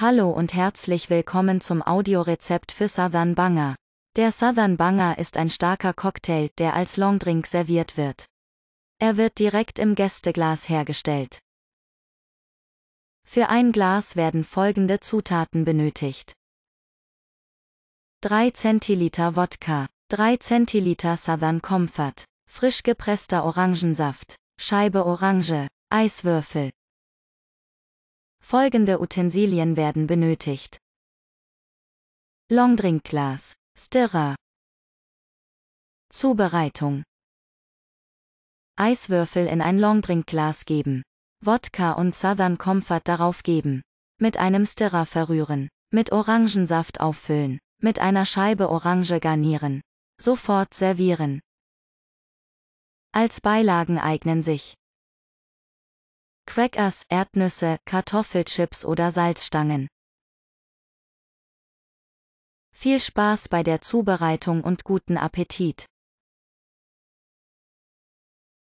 Hallo und herzlich willkommen zum Audiorezept für Southern Banger. Der Southern Banger ist ein starker Cocktail, der als Longdrink serviert wird. Er wird direkt im Gästeglas hergestellt. Für ein Glas werden folgende Zutaten benötigt. 3 Zentiliter Wodka, 3 Zentiliter Southern Comfort, frisch gepresster Orangensaft, Scheibe Orange, Eiswürfel, Folgende Utensilien werden benötigt. Longdrinkglas, Stirrer. Zubereitung. Eiswürfel in ein Longdrinkglas geben. Wodka und Southern Comfort darauf geben. Mit einem Stirrer verrühren. Mit Orangensaft auffüllen. Mit einer Scheibe Orange garnieren. Sofort servieren. Als Beilagen eignen sich Crackers, Erdnüsse, Kartoffelchips oder Salzstangen. Viel Spaß bei der Zubereitung und guten Appetit!